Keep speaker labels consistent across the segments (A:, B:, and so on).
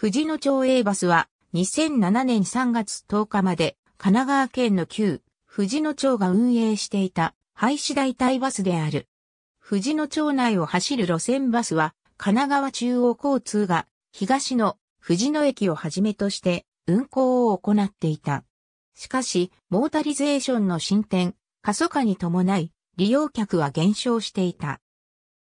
A: 藤野町 A バスは2007年3月10日まで神奈川県の旧藤野町が運営していた廃止代替バスである。藤野町内を走る路線バスは神奈川中央交通が東の藤野駅をはじめとして運行を行っていた。しかし、モータリゼーションの進展、過疎化に伴い、利用客は減少していた。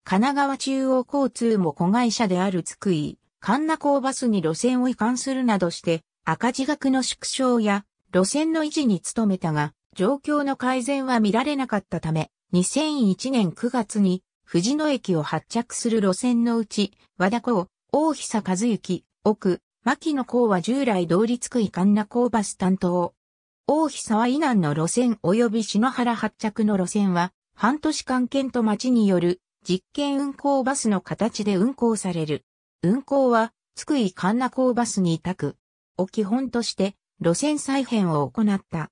A: 神奈川中央交通も子会社である津久井、神奈港バスに路線を移管するなどして、赤字額の縮小や路線の維持に努めたが、状況の改善は見られなかったため、2001年9月に藤野駅を発着する路線のうち、和田港、大久和幸、奥、牧野港は従来同立区位神奈港バス担当。大久は以南の路線及び篠原発着の路線は、半年間県と町による実験運行バスの形で運行される。運行は、津久井神奈港バスに委託、を基本として、路線再編を行った。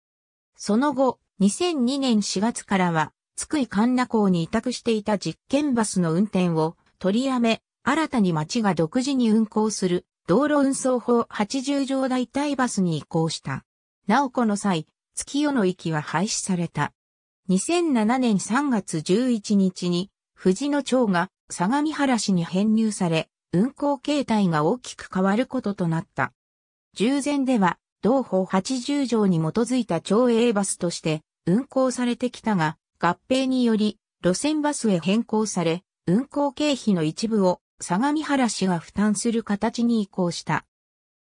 A: その後、2002年4月からは、津久井神奈港に委託していた実験バスの運転を取りやめ、新たに町が独自に運行する道路運送法80条代替バスに移行した。なおこの際、月夜の域は廃止された。2007年3月11日に、藤野町が相模原市に編入され、運行形態が大きく変わることとなった。従前では、同法80条に基づいた町営バスとして運行されてきたが、合併により路線バスへ変更され、運行経費の一部を相模原市が負担する形に移行した。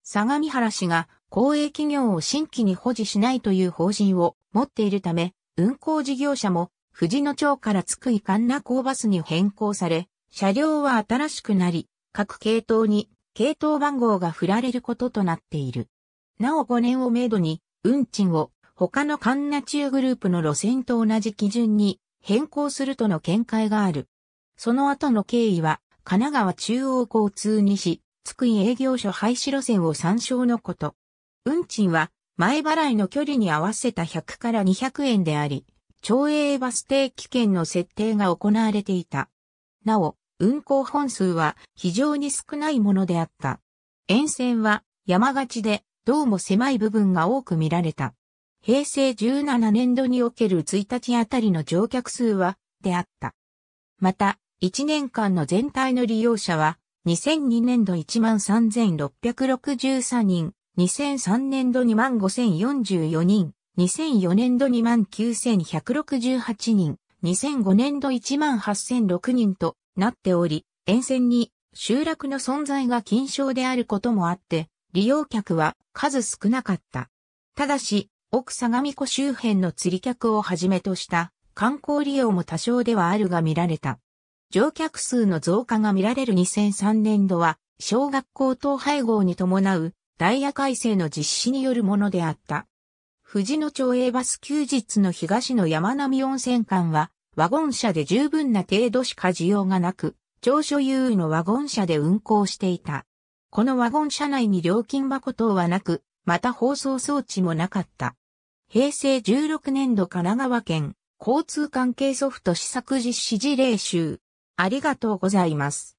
A: 相模原市が公営企業を新規に保持しないという法人を持っているため、運行事業者も富士野町から津久井神な港バスに変更され、車両は新しくなり、各系統に系統番号が振られることとなっている。なお5年をめどに、運賃を他のカチュ中グループの路線と同じ基準に変更するとの見解がある。その後の経緯は、神奈川中央交通にし、津久井営業所廃止路線を参照のこと。運賃は、前払いの距離に合わせた100から200円であり、町営バス定期券の設定が行われていた。なお、運行本数は非常に少ないものであった。沿線は山がちで、どうも狭い部分が多く見られた。平成17年度における1日あたりの乗客数は、であった。また、1年間の全体の利用者は、2002年度13,663人、2003年度25,044人、2004年度29,168人、2005年度18,006人となっており、沿線に集落の存在が禁症であることもあって、利用客は数少なかった。ただし、奥相模湖周辺の釣り客をはじめとした観光利用も多少ではあるが見られた。乗客数の増加が見られる2003年度は、小学校等配合に伴うダイヤ改正の実施によるものであった。富士野町営バス休日の東の山並温泉館は、ワゴン車で十分な程度しか需要がなく、長所有のワゴン車で運行していた。このワゴン車内に料金箱等はなく、また放送装置もなかった。平成16年度神奈川県交通関係ソフト試作実施事例集。ありがとうございます。